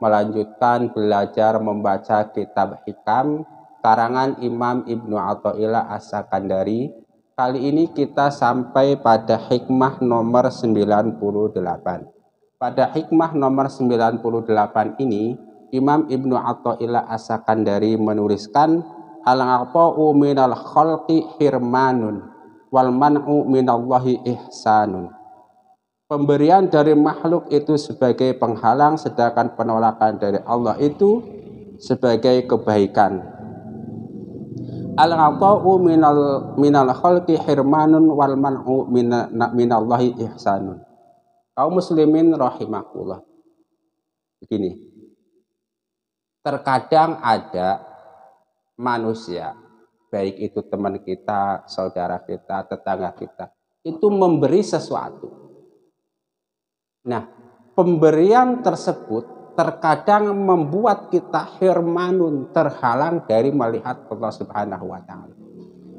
melanjutkan belajar membaca kitab hikam karangan Imam Ibnu Athaillah As-Sakandari. Kali ini kita sampai pada hikmah nomor 98. Pada hikmah nomor 98 ini, Imam Ibnu Athaillah As-Sakandari menuliskan al-aqta'u minal khalqi hirmanun wal man'u minallahi ihsanun pemberian dari makhluk itu sebagai penghalang sedangkan penolakan dari Allah itu sebagai kebaikan al-ata'u minal minal khalqi hirmanun wal man'u minallahi ihsanun kaum muslimin rahimakullah begini terkadang ada manusia baik itu teman kita, saudara kita, tetangga kita itu memberi sesuatu Nah, pemberian tersebut terkadang membuat kita hermanun terhalang dari melihat Allah Subhanahu wa taala.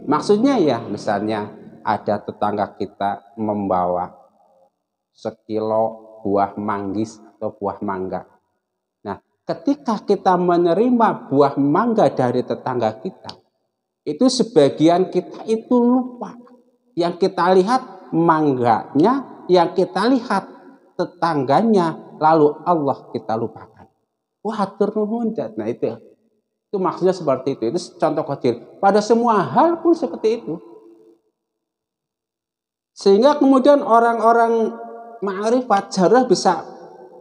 Maksudnya ya, misalnya ada tetangga kita membawa sekilo buah manggis atau buah mangga. Nah, ketika kita menerima buah mangga dari tetangga kita, itu sebagian kita itu lupa. Yang kita lihat mangganya, yang kita lihat tetangganya lalu Allah kita lupakan. Wah nuhun Nah itu ya. itu maksudnya seperti itu. Itu contoh kecil. Pada semua hal pun seperti itu. Sehingga kemudian orang-orang ma'rifat jarah bisa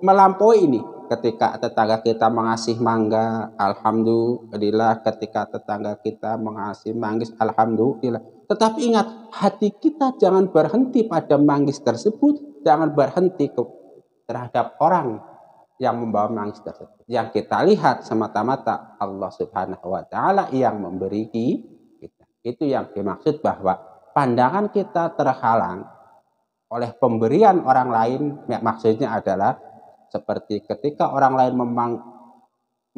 melampaui ini. Ketika tetangga kita mengasih mangga, alhamdulillah. Ketika tetangga kita mengasih manggis, alhamdulillah. Tetapi ingat, hati kita jangan berhenti pada manggis tersebut, jangan berhenti ke, terhadap orang yang membawa menangis tersebut. Yang kita lihat semata-mata Allah Subhanahu wa taala yang memberi kita. Itu yang dimaksud bahwa pandangan kita terhalang oleh pemberian orang lain maksudnya adalah seperti ketika orang lain memang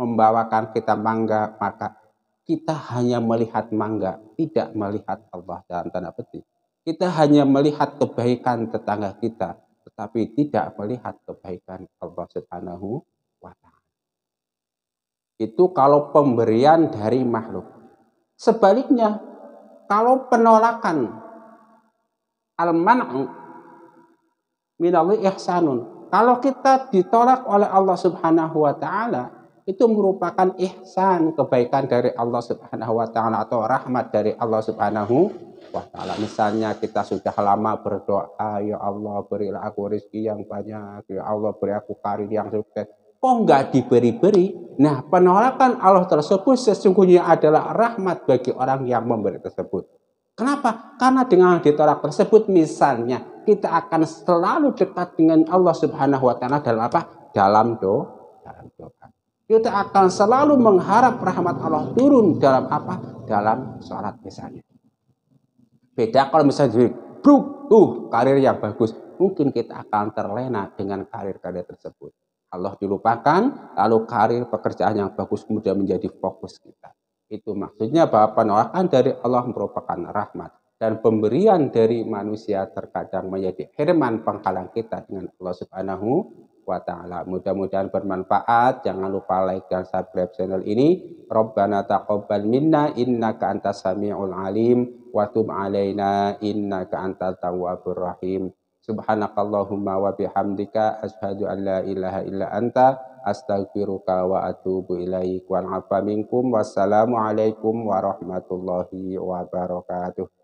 membawakan kita mangga maka kita hanya melihat mangga tidak melihat Allah dalam tanda petik kita hanya melihat kebaikan tetangga kita, tetapi tidak melihat kebaikan Allah Subhanahu wa taala. Itu kalau pemberian dari makhluk. Sebaliknya, kalau penolakan al-man'u minalli ihsanun. Kalau kita ditolak oleh Allah Subhanahu wa taala, itu merupakan ihsan kebaikan dari Allah Subhanahu wa taala atau rahmat dari Allah Subhanahu wa ta'ala. Misalnya kita sudah lama berdoa, ya Allah berilah aku rezeki yang banyak, ya Allah beri aku karir yang sukses. Kok nggak diberi-beri? Nah penolakan Allah tersebut sesungguhnya adalah rahmat bagi orang yang memberi tersebut. Kenapa? Karena dengan ditolak tersebut misalnya kita akan selalu dekat dengan Allah Subhanahu wa taala dalam apa? Dalam doa, dalam doa. Kita akan selalu mengharap rahmat Allah turun dalam apa? Dalam sholat misalnya. Beda kalau misalnya bruk, uh, karir yang bagus, mungkin kita akan terlena dengan karir-karir tersebut. Allah dilupakan, lalu karir pekerjaan yang bagus mudah menjadi fokus kita. Itu maksudnya bahwa penolakan dari Allah merupakan rahmat. Dan pemberian dari manusia terkadang menjadi herman penghalang kita dengan Allah subhanahu wa ta'ala. Mudah-mudahan bermanfaat. Jangan lupa like dan subscribe channel ini. Rabbana taqabbal minna innaka antas sami'ul alim wa tub alaina innaka antat tawwabur rahim. Subhanakallahumma wa bihamdika asyhadu an la ilaha illa anta astaghfiruka wa atubu ilaik. Wa afa minkum wassalamu alaikum warahmatullahi wabarakatuh.